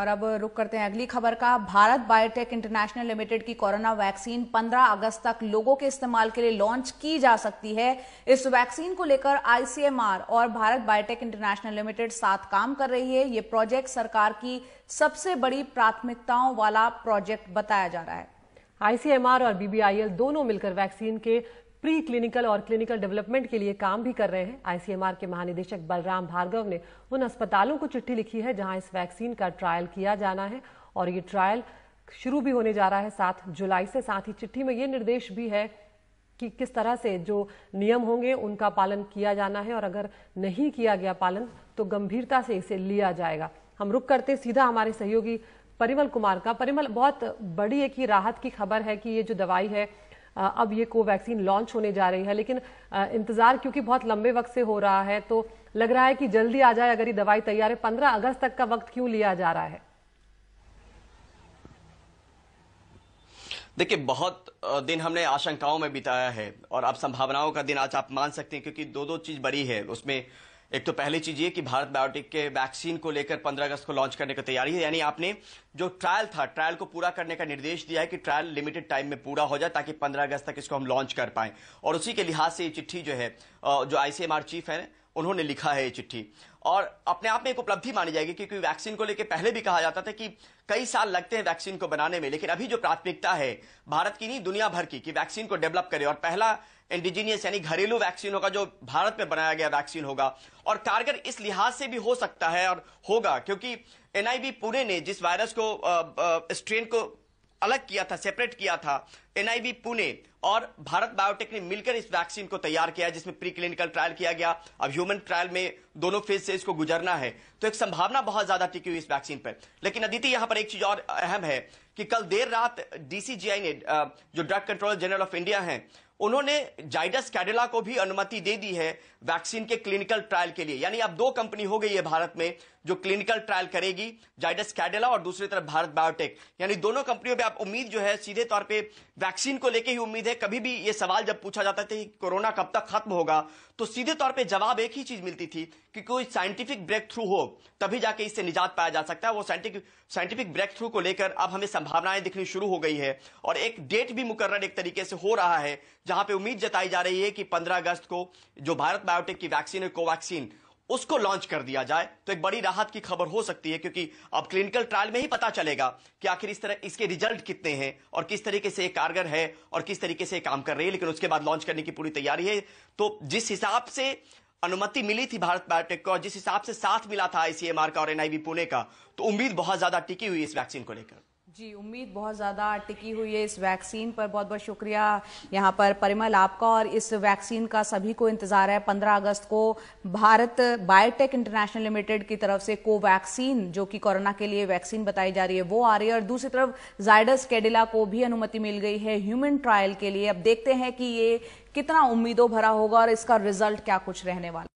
और अब रुक करते हैं अगली खबर का भारत बायोटेक इंटरनेशनल लिमिटेड की कोरोना वैक्सीन 15 अगस्त तक लोगों के इस्तेमाल के लिए लॉन्च की जा सकती है इस वैक्सीन को लेकर आईसीएमआर और भारत बायोटेक इंटरनेशनल लिमिटेड साथ काम कर रही है ये प्रोजेक्ट सरकार की सबसे बड़ी प्राथमिकताओं वाला प्रोजेक्ट बताया जा रहा है आईसीएमआर और बीबीआईएल दोनों मिलकर वैक्सीन के प्री क्लिनिकल और क्लिनिकल डेवलपमेंट के लिए काम भी कर रहे हैं आईसीएमआर के महानिदेशक बलराम भार्गव ने उन अस्पतालों को चिट्ठी लिखी है जहां इस वैक्सीन का ट्रायल किया जाना है और ये ट्रायल शुरू भी होने जा रहा है सात जुलाई से साथ ही चिट्ठी में ये निर्देश भी है कि किस तरह से जो नियम होंगे उनका पालन किया जाना है और अगर नहीं किया गया पालन तो गंभीरता से इसे लिया जाएगा हम रुक करते सीधा हमारे सहयोगी परिमल कुमार का परिमल बहुत बड़ी एक ही राहत की खबर है कि ये जो दवाई है अब ये कोवैक्सीन लॉन्च होने जा रही है लेकिन इंतजार क्योंकि बहुत लंबे वक्त से हो रहा है तो लग रहा है कि जल्दी आ जाए अगर ये दवाई तैयार है पंद्रह अगस्त तक का वक्त क्यों लिया जा रहा है देखिए बहुत दिन हमने आशंकाओं में बिताया है और अब संभावनाओं का दिन आज आप मान सकते हैं क्योंकि दो दो चीज बड़ी है उसमें एक तो पहली चीज ये कि भारत बायोटेक के वैक्सीन को लेकर 15 अगस्त को लॉन्च करने की तैयारी है यानी आपने जो ट्रायल था ट्रायल को पूरा करने का निर्देश दिया है कि ट्रायल लिमिटेड टाइम में पूरा हो जाए ताकि 15 अगस्त तक इसको हम लॉन्च कर पाए और उसी के लिहाज से ये चिट्ठी जो है जो आईसीएमआर चीफ है उन्होंने लिखा है ये चिट्ठी और अपने आप में एक उपलब्धि मानी जाएगी क्योंकि वैक्सीन को लेकर पहले भी कहा जाता था कि कई साल लगते हैं वैक्सीन को बनाने में लेकिन अभी जो प्राथमिकता है भारत की नहीं दुनिया भर की कि वैक्सीन को डेवलप करे और पहला इंडिजीनियस यानी घरेलू वैक्सीन होगा जो भारत में बनाया गया वैक्सीन होगा और कारगर इस लिहाज से भी हो सकता है और होगा क्योंकि एनआईबी पुणे ने जिस वायरस को स्ट्रेन को अलग किया था सेपरेट किया था एनआईवी पुणे और भारत बायोटेक ने मिलकर इस वैक्सीन को तैयार किया जिसमें प्री क्लिनिकल ट्रायल किया गया अब ह्यूमन ट्रायल में दोनों फेज से इसको गुजरना है तो एक संभावना बहुत ज्यादा टिकी हुई इस वैक्सीन पर लेकिन अदिति यहां पर एक चीज और अहम है कि कल देर रात डीसीजीआई ने जो drug controller general of India है उन्होंने जाइडस कैडेला को भी अनुमति दे दी है वैक्सीन के क्लिनिकल ट्रायल के लिए यानी अब दो कंपनी हो गई है भारत में जो क्लिनिकल ट्रायल करेगी जाइडस कैडेला और दूसरी तरफ भारत बायोटेक यानी दोनों कंपनियों में आप उम्मीद जो है सीधे तौर पे वैक्सीन को लेके ही उम्मीद है कभी भी ये सवाल जब पूछा जाता था कि कोरोना कब तक खत्म होगा तो सीधे तौर पर जवाब एक ही चीज मिलती थी कि कोई साइंटिफिक ब्रेक थ्रू हो तभी जाके इससे निजात पाया जा सकता है वो साइंटिफिक साइंटिफिक ब्रेक थ्रू को लेकर अब हमें संभावनाएं दिखनी शुरू हो गई है और एक डेट भी मुकर्र एक तरीके से हो रहा है जहां पे उम्मीद जताई जा रही है कि 15 अगस्त को जो भारत बायोटेक की वैक्सीन है कोवैक्सीन उसको लॉन्च कर दिया जाए तो एक बड़ी राहत की खबर हो सकती है क्योंकि अब क्लिनिकल ट्रायल में ही पता चलेगा कि आखिर इस तरह इसके रिजल्ट कितने हैं और किस तरीके से कारगर है और किस तरीके से काम कर रही है लेकिन उसके बाद लॉन्च करने की पूरी तैयारी है तो जिस हिसाब से अनुमति मिली थी भारत बायोटेक को और जिस हिसाब से साथ मिला था आईसीएमआर का और एनआईवी पुणे का तो उम्मीद बहुत ज्यादा टिकी हुई इस वैक्सीन को लेकर जी उम्मीद बहुत ज़्यादा टिकी हुई है इस वैक्सीन पर बहुत बहुत शुक्रिया यहाँ पर परिमल आपका और इस वैक्सीन का सभी को इंतज़ार है 15 अगस्त को भारत बायोटेक इंटरनेशनल लिमिटेड की तरफ से कोवैक्सीन जो कि कोरोना के लिए वैक्सीन बताई जा रही है वो आ रही है और दूसरी तरफ जायडस कैडिला को भी अनुमति मिल गई है ह्यूमन ट्रायल के लिए अब देखते हैं कि ये कितना उम्मीदों भरा होगा और इसका रिजल्ट क्या कुछ रहने वाला